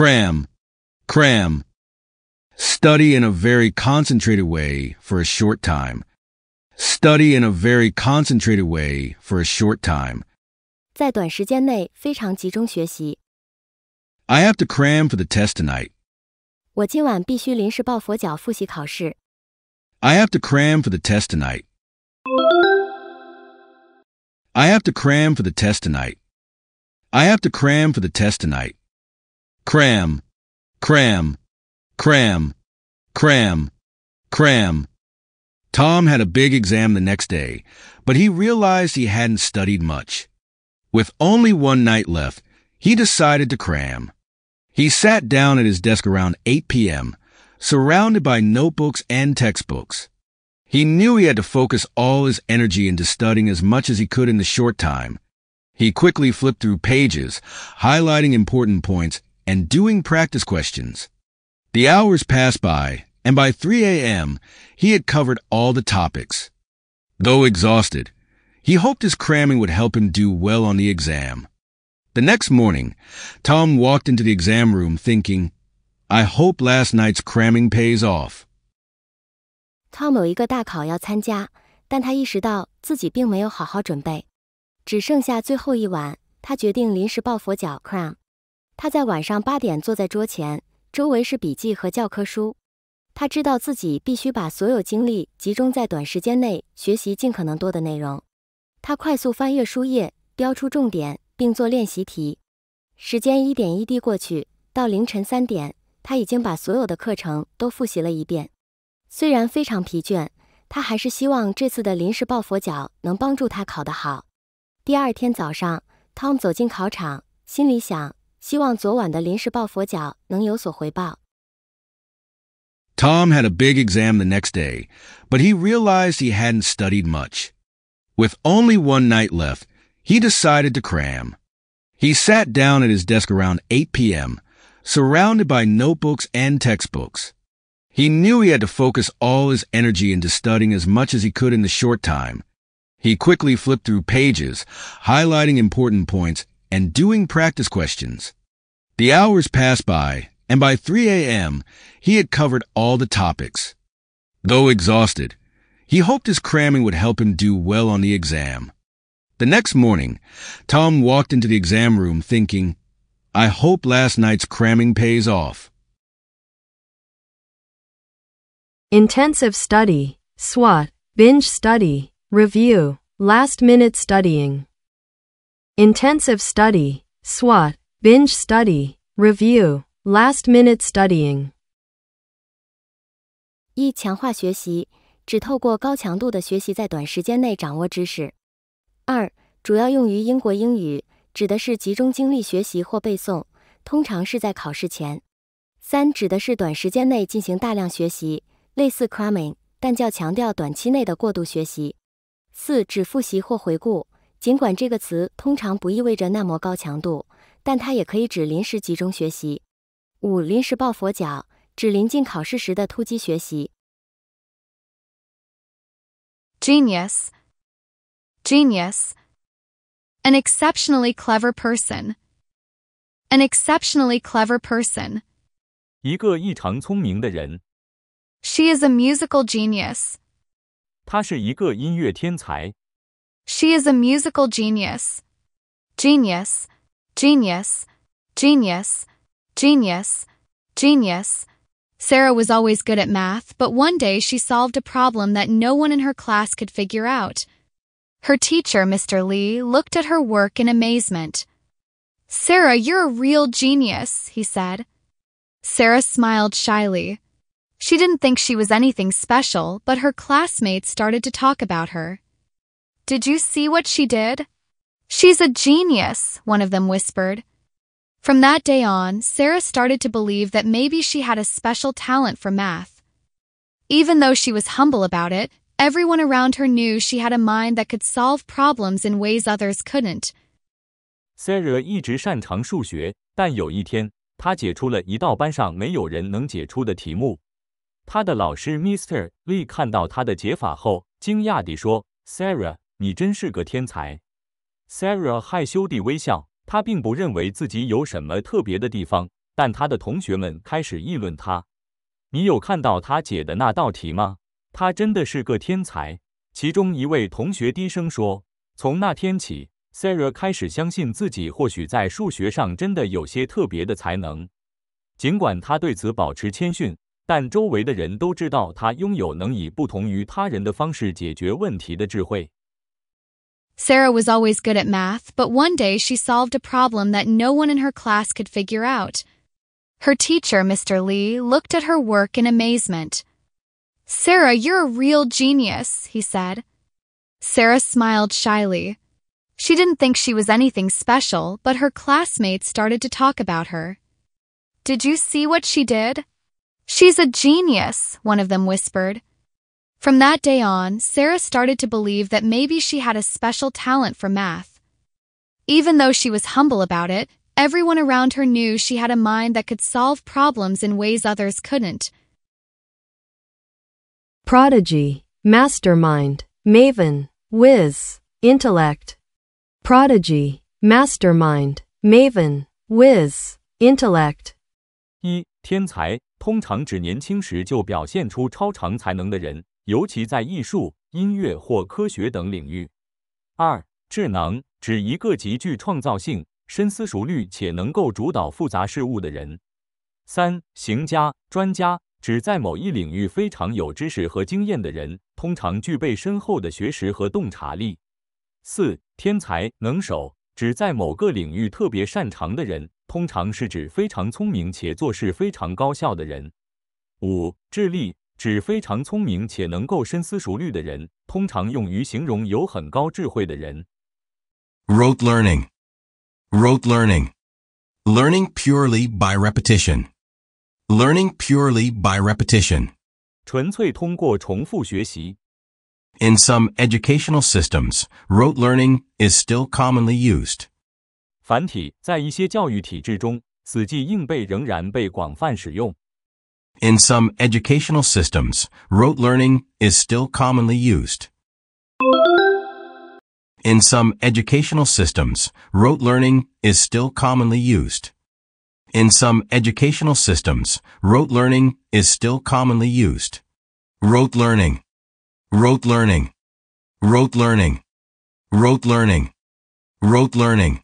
Cram. Cram. Study in a very concentrated way for a short time. Study in a very concentrated way for a short time. I have to cram for the test tonight. 我今晚必须临时抱佛脚复习考试。I have to cram for the test tonight. I have to cram for the test tonight. I have to cram for the test tonight cram, cram, cram, cram, cram. Tom had a big exam the next day, but he realized he hadn't studied much. With only one night left, he decided to cram. He sat down at his desk around 8 p.m., surrounded by notebooks and textbooks. He knew he had to focus all his energy into studying as much as he could in the short time. He quickly flipped through pages, highlighting important points and doing practice questions. The hours passed by, and by 3 a.m., he had covered all the topics. Though exhausted, he hoped his cramming would help him do well on the exam. The next morning, Tom walked into the exam room thinking, I hope last night's cramming pays off. Tom cram。他在晚上八点坐在桌前，周围是笔记和教科书。他知道自己必须把所有精力集中在短时间内学习尽可能多的内容。他快速翻阅书页，标出重点，并做练习题。时间一点一滴过去，到凌晨三点，他已经把所有的课程都复习了一遍。虽然非常疲倦，他还是希望这次的临时抱佛脚能帮助他考得好。第二天早上，汤姆走进考场，心里想。希望昨晚的临时抱佛脚能有所回报。Tom had a big exam the next day, but he realized he hadn't studied much. With only one night left, he decided to cram. He sat down at his desk around 8 p.m., surrounded by notebooks and textbooks. He knew he had to focus all his energy into studying as much as he could in the short time. He quickly flipped through pages, highlighting important points and doing practice questions. The hours passed by, and by 3 a.m., he had covered all the topics. Though exhausted, he hoped his cramming would help him do well on the exam. The next morning, Tom walked into the exam room thinking, I hope last night's cramming pays off. Intensive study, SWOT, binge study, review, last minute studying. intensive study, SWAT, binge study, review, last minute studying。一强化学习指透过高强度的学习，在短时间内掌握知识。二主要用于英国英语，指的是集中精力学习或背诵，通常是在考试前。三指的是短时间内进行大量学习，类似 cramming，但较强调短期内的过度学习。四指复习或回顾。尽管这个词通常不意味着那么高强度，但它也可以指临时集中学习。五临时抱佛脚，指临近考试时的突击学习。Genius, genius, an exceptionally clever person, an exceptionally clever person, 一个异常聪明的人。She is a musical genius. 她是一个音乐天才。She is a musical genius. Genius, genius, genius, genius, genius. Sarah was always good at math, but one day she solved a problem that no one in her class could figure out. Her teacher, Mr. Lee, looked at her work in amazement. Sarah, you're a real genius, he said. Sarah smiled shyly. She didn't think she was anything special, but her classmates started to talk about her. Did you see what she did? She's a genius, one of them whispered. From that day on, Sarah started to believe that maybe she had a special talent for math. Even though she was humble about it, everyone around her knew she had a mind that could solve problems in ways others couldn't. Sarah Mr. Lee 你真是个天才，Sara h 害羞地微笑。她并不认为自己有什么特别的地方，但她的同学们开始议论她。你有看到他解的那道题吗？他真的是个天才。其中一位同学低声说。从那天起，Sara h 开始相信自己或许在数学上真的有些特别的才能。尽管他对此保持谦逊，但周围的人都知道他拥有能以不同于他人的方式解决问题的智慧。Sarah was always good at math, but one day she solved a problem that no one in her class could figure out. Her teacher, Mr. Lee, looked at her work in amazement. Sarah, you're a real genius, he said. Sarah smiled shyly. She didn't think she was anything special, but her classmates started to talk about her. Did you see what she did? She's a genius, one of them whispered. From that day on, Sarah started to believe that maybe she had a special talent for math. Even though she was humble about it, everyone around her knew she had a mind that could solve problems in ways others couldn't. Prodigy, mastermind, maven, whiz, intellect. Prodigy, mastermind, maven, whiz, intellect. 一天才通常指年轻时就表现出超常才能的人。尤其在艺术、音乐或科学等领域。二、智能指一个极具创造性、深思熟虑且能够主导复杂事物的人。三、行家、专家指在某一领域非常有知识和经验的人，通常具备深厚的学识和洞察力。四、天才能手指在某个领域特别擅长的人，通常是指非常聪明且做事非常高效的人。五、智力。指非常聪明且能够深思熟虑的人，通常用于形容有很高智慧的人。Rote learning, rote learning, learning purely by repetition, learning purely by repetition. 纯粹通过重复学习。In some educational systems, rote learning is still commonly used. 繁体在一些教育体制中，死记硬背仍然被广泛使用。in some educational systems, rote learning is still commonly used. In some educational systems, rote learning is still commonly used. In some educational systems, rote learning is still commonly used. Rote learning. Rote learning. Rote learning. Rote learning. Rote learning.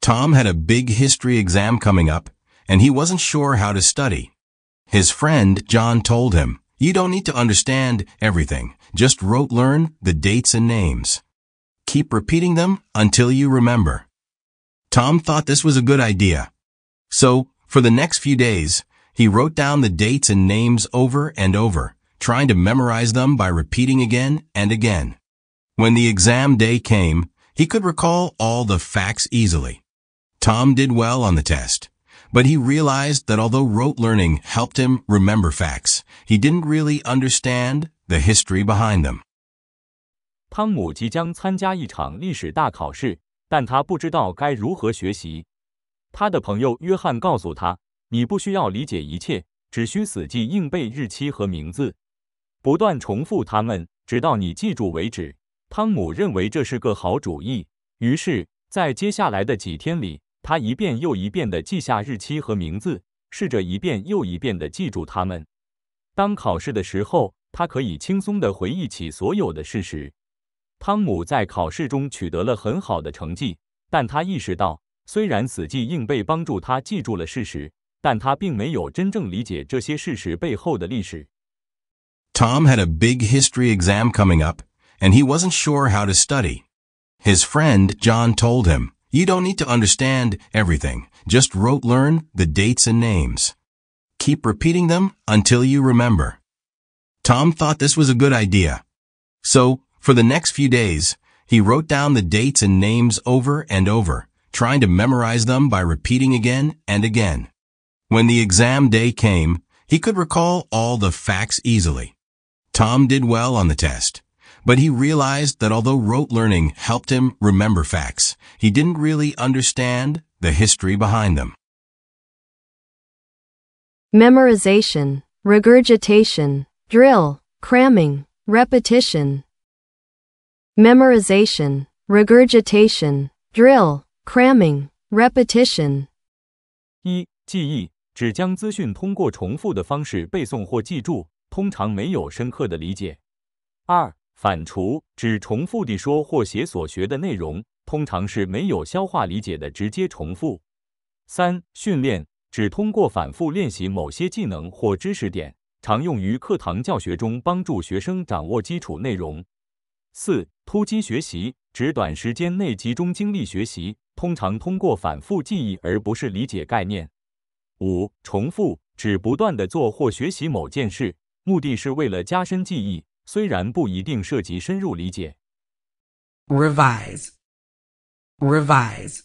Tom had a big history exam coming up, and he wasn't sure how to study. His friend John told him, You don't need to understand everything. Just rote learn the dates and names. Keep repeating them until you remember. Tom thought this was a good idea. So, for the next few days, he wrote down the dates and names over and over, trying to memorize them by repeating again and again. When the exam day came, he could recall all the facts easily. Tom did well on the test. But he realized that although rote learning helped him remember facts, he didn't really understand the history behind them. 汤姆即将参加一场历史大考试，但他不知道该如何学习。他的朋友约翰告诉他：“你不需要理解一切，只需死记硬背日期和名字，不断重复它们，直到你记住为止。”汤姆认为这是个好主意，于是，在接下来的几天里。他一遍又一遍地记下日期和名字，试着一遍又一遍地记住它们。当考试的时候，他可以轻松地回忆起所有的事实。汤姆在考试中取得了很好的成绩，但他意识到，虽然死记硬背帮助他记住了事实，但他并没有真正理解这些事实背后的历史。Tom had a big history exam coming up, and he wasn't sure how to study. His friend John told him. You don't need to understand everything. Just rote learn the dates and names. Keep repeating them until you remember. Tom thought this was a good idea. So, for the next few days, he wrote down the dates and names over and over, trying to memorize them by repeating again and again. When the exam day came, he could recall all the facts easily. Tom did well on the test. But he realized that although rote learning helped him remember facts, he didn't really understand the history behind them. Memorization, regurgitation, drill, cramming, repetition. Memorization, regurgitation, drill, cramming, repetition. 一、记忆，只将资讯通过重复的方式背诵或记住，通常没有深刻的理解。二、反刍指重复地说或写所学的内容，通常是没有消化理解的直接重复。三、训练指通过反复练习某些技能或知识点，常用于课堂教学中，帮助学生掌握基础内容。四、突击学习指短时间内集中精力学习，通常通过反复记忆而不是理解概念。五、重复指不断的做或学习某件事，目的是为了加深记忆。虽然不一定涉及深入理解。Revise, revise,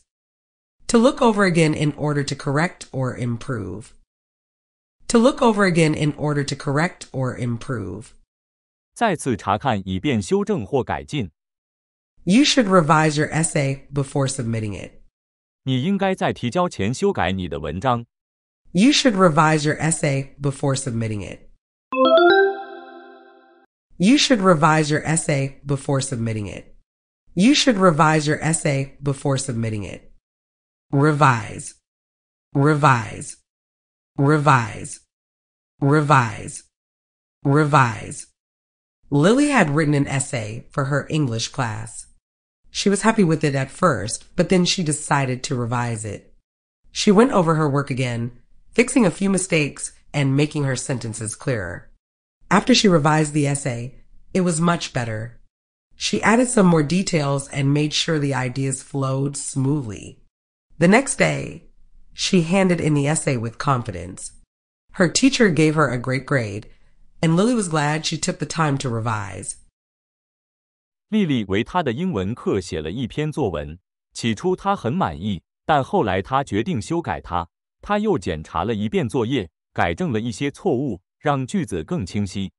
to look over again in order to correct or improve. To look over again in order to correct or improve. 再次查看以便修正或改进。You should revise your essay before submitting it. 你应该在提交前修改你的文章。You should revise your essay before submitting it. You should revise your essay before submitting it. You should revise your essay before submitting it. Revise, revise, revise, revise, revise. Lily had written an essay for her English class. She was happy with it at first, but then she decided to revise it. She went over her work again, fixing a few mistakes and making her sentences clearer. After she revised the essay, it was much better. She added some more details and made sure the ideas flowed smoothly. The next day, she handed in the essay with confidence. Her teacher gave her a great grade, and Lily was glad she took the time to revise. 丽丽为她的英文课写了一篇作文，起初她很满意，但后来她决定修改它。她又检查了一遍作业，改正了一些错误，让句子更清晰。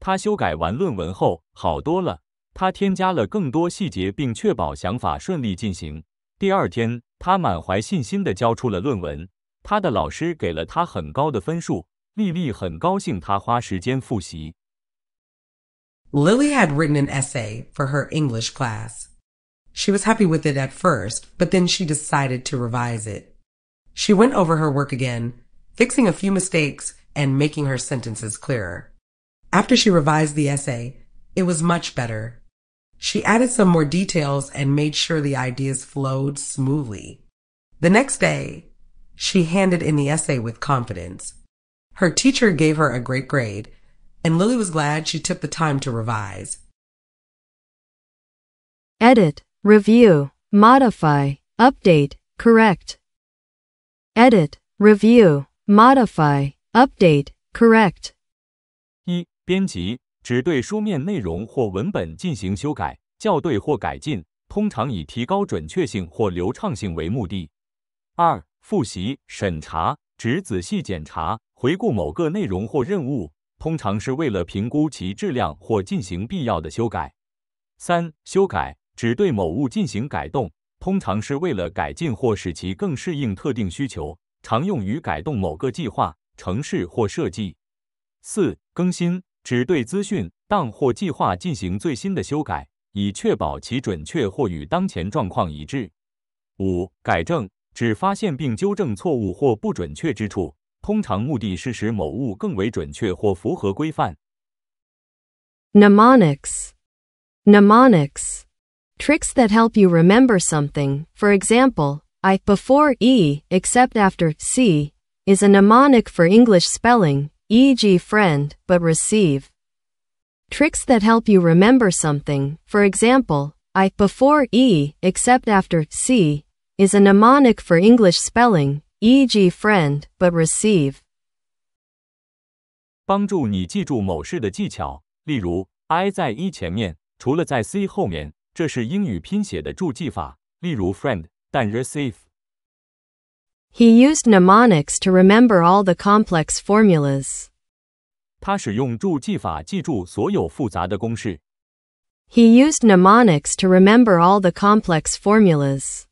他修改完论文后好多了，他添加了更多细节，并确保想法顺利进行。第二天，他满怀信心地交出了论文。他的老师给了他很高的分数。丽丽很高兴她花时间复习。Lily had written an essay for her English class. She was happy with it at first, but then she decided to revise it. She went over her work again, fixing a few mistakes and making her sentences clearer. After she revised the essay, it was much better. She added some more details and made sure the ideas flowed smoothly. The next day, she handed in the essay with confidence. Her teacher gave her a great grade, and Lily was glad she took the time to revise. Edit, review, modify, update, correct. Edit, review, modify, Update，correct。一、编辑只对书面内容或文本进行修改、校对或改进，通常以提高准确性或流畅性为目的。二、复习审查只仔细检查、回顾某个内容或任务，通常是为了评估其质量或进行必要的修改。三、修改只对某物进行改动，通常是为了改进或使其更适应特定需求，常用于改动某个计划。城市或设计。四、更新只对资讯、档或计划进行最新的修改，以确保其准确或与当前状况一致。五、改正只发现并纠正错误或不准确之处，通常目的是使某物更为准确或符合规范。Nemonics, nemonics, tricks that help you remember something. For example, I before e, except after c. is a mnemonic for English spelling, e.g., friend, but receive. Tricks that help you remember something, for example, I before E, except after C, is a mnemonic for English spelling, e.g., friend, but receive. 帮助你记住某事的技巧，例如 I 在 E 前面，除了在 C 后面，这是英语拼写的注记法，例如 receive。he used mnemonics to remember all the complex formulas. 他使用助记法记住所有复杂的公式。He used mnemonics to remember all the complex formulas.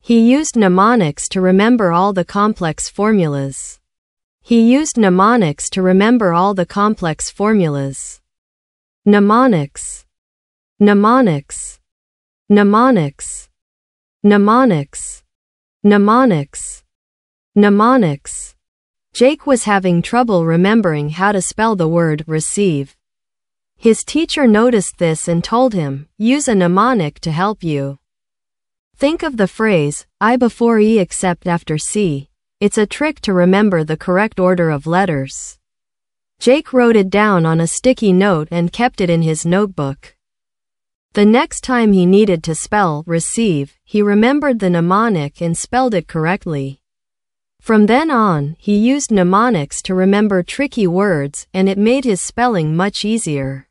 He used mnemonics to remember all the complex formulas. He used mnemonics to remember all the complex formulas. Mnemonics. Mnemonics. Mnemonics. Mnemonics. Mnemonics. Mnemonics. Jake was having trouble remembering how to spell the word receive. His teacher noticed this and told him, use a mnemonic to help you. Think of the phrase, I before E except after C. It's a trick to remember the correct order of letters. Jake wrote it down on a sticky note and kept it in his notebook. The next time he needed to spell receive, he remembered the mnemonic and spelled it correctly. From then on, he used mnemonics to remember tricky words and it made his spelling much easier.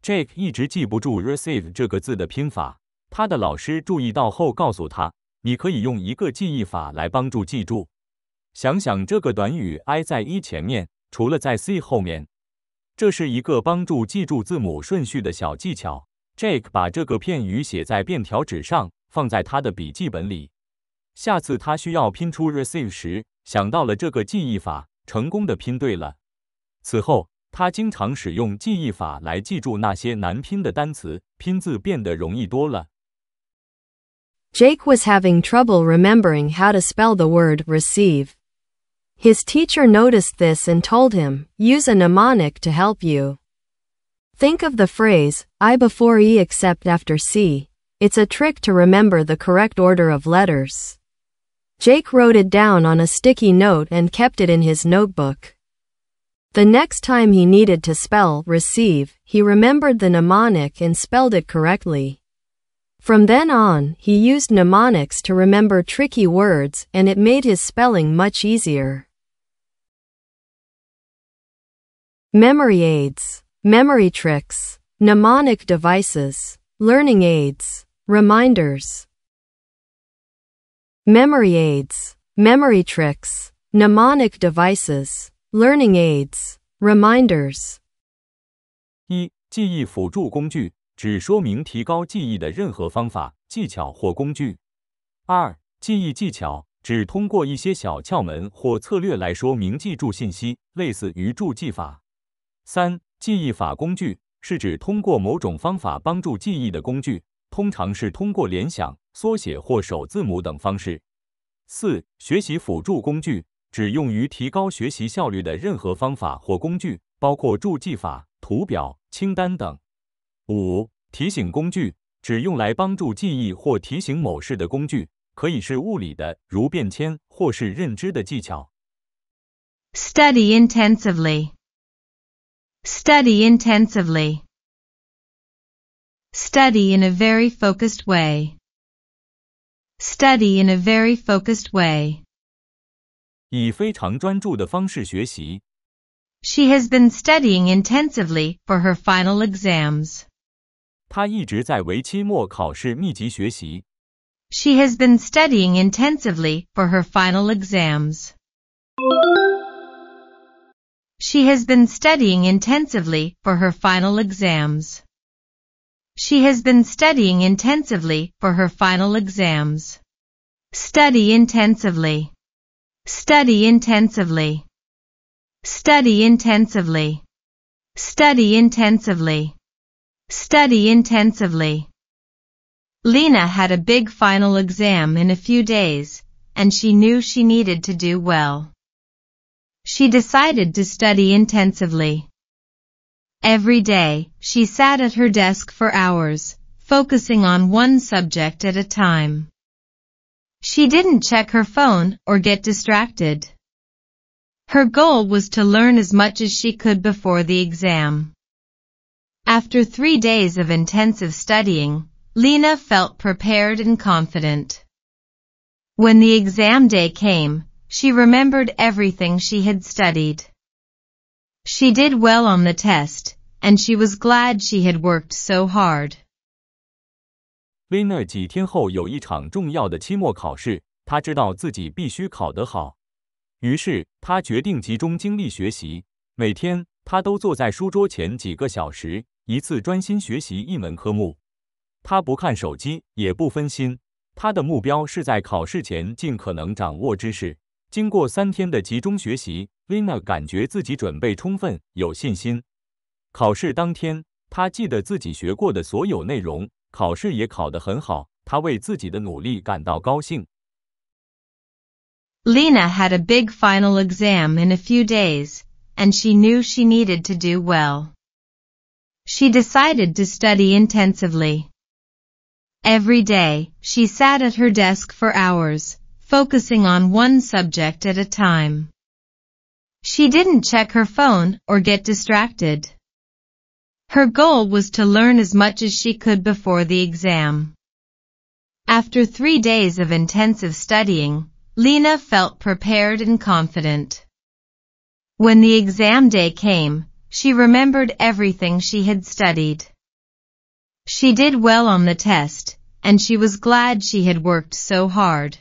Jake 一直记不住 receive 这个字的拼法，他的老师注意到后告诉他，你可以用一个记忆法来帮助记住。想想这个短语 c 后面，这是一个帮助记住字母顺序的小技巧。Jake 把这个片语写在便条纸上，放在他的笔记本里。下次他需要拼出 receive 时，想到了这个记忆法，成功的拼对了。此后，他经常使用记忆法来记住那些难拼的单词，拼字变得容易多了。Jake was having trouble remembering how to spell the word receive. His teacher noticed this and told him, use a mnemonic to help you. Think of the phrase, I before E except after C. It's a trick to remember the correct order of letters. Jake wrote it down on a sticky note and kept it in his notebook. The next time he needed to spell receive, he remembered the mnemonic and spelled it correctly. From then on, he used mnemonics to remember tricky words and it made his spelling much easier. memory aids, memory tricks, mnemonic devices, learning aids, reminders. Memory aids, memory tricks, mnemonic devices, learning aids, reminders. 一、记忆辅助工具，只说明提高记忆的任何方法、技巧或工具。二、记忆技巧只通过一些小窍门或策略来说明记住信息，类似于助记法。三记忆法工具是指通过某种方法帮助记忆的工具，通常是通过联想、缩写或首字母等方式。四学习辅助工具指用于提高学习效率的任何方法或工具，包括助记法、图表、清单等。五提醒工具指用来帮助记忆或提醒某事的工具，可以是物理的，如便签，或是认知的技巧。Study intensively. Study intensively. Study in a very focused way. Study in a very focused way. 以非常专注的方式学习。She has been studying intensively for her final exams. 她一直在为期末考试密集学习。She has been studying intensively for her final exams. She has been studying intensively for her final exams. She has been studying intensively for her final exams. Study intensively. Study intensively. Study intensively. Study intensively. Study intensively. Lena had a big final exam in a few days, and she knew she needed to do well. She decided to study intensively. Every day, she sat at her desk for hours, focusing on one subject at a time. She didn't check her phone or get distracted. Her goal was to learn as much as she could before the exam. After three days of intensive studying, Lena felt prepared and confident. When the exam day came, She remembered everything she had studied. She did well on the test, and she was glad she had worked so hard. Winner 几天后有一场重要的期末考试，他知道自己必须考得好，于是他决定集中精力学习。每天他都坐在书桌前几个小时，一次专心学习一门科目。他不看手机，也不分心。他的目标是在考试前尽可能掌握知识。经过三天的集中学习，Lina had a big final exam in a few days, and she knew she needed to do well. She decided to study intensively. Every day, she sat at her desk for hours, focusing on one subject at a time. She didn't check her phone or get distracted. Her goal was to learn as much as she could before the exam. After three days of intensive studying, Lena felt prepared and confident. When the exam day came, she remembered everything she had studied. She did well on the test, and she was glad she had worked so hard.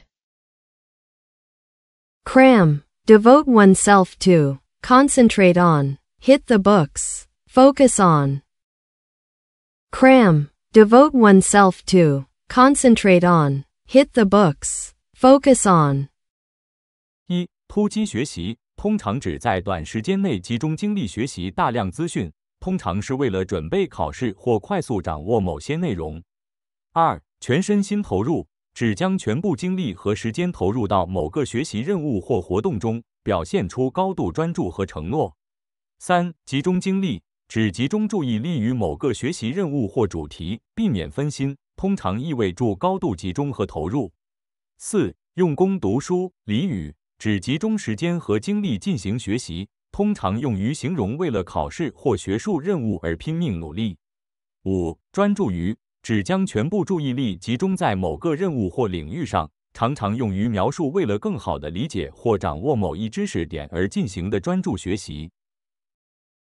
Cram. Devote oneself to. Concentrate on. Hit the books. Focus on. Cram. Devote oneself to. Concentrate on. Hit the books. Focus on. 一、突击学习通常指在短时间内集中精力学习大量资讯，通常是为了准备考试或快速掌握某些内容。二、全身心投入只将全部精力和时间投入到某个学习任务或活动中，表现出高度专注和承诺。三、集中精力，只集中注意力于某个学习任务或主题，避免分心，通常意味住高度集中和投入。四、用功读书、俚语，只集中时间和精力进行学习，通常用于形容为了考试或学术任务而拼命努力。五、专注于。只将全部注意力集中在某个任务或领域上，常常用于描述为了更好地理解或掌握某一知识点而进行的专注学习。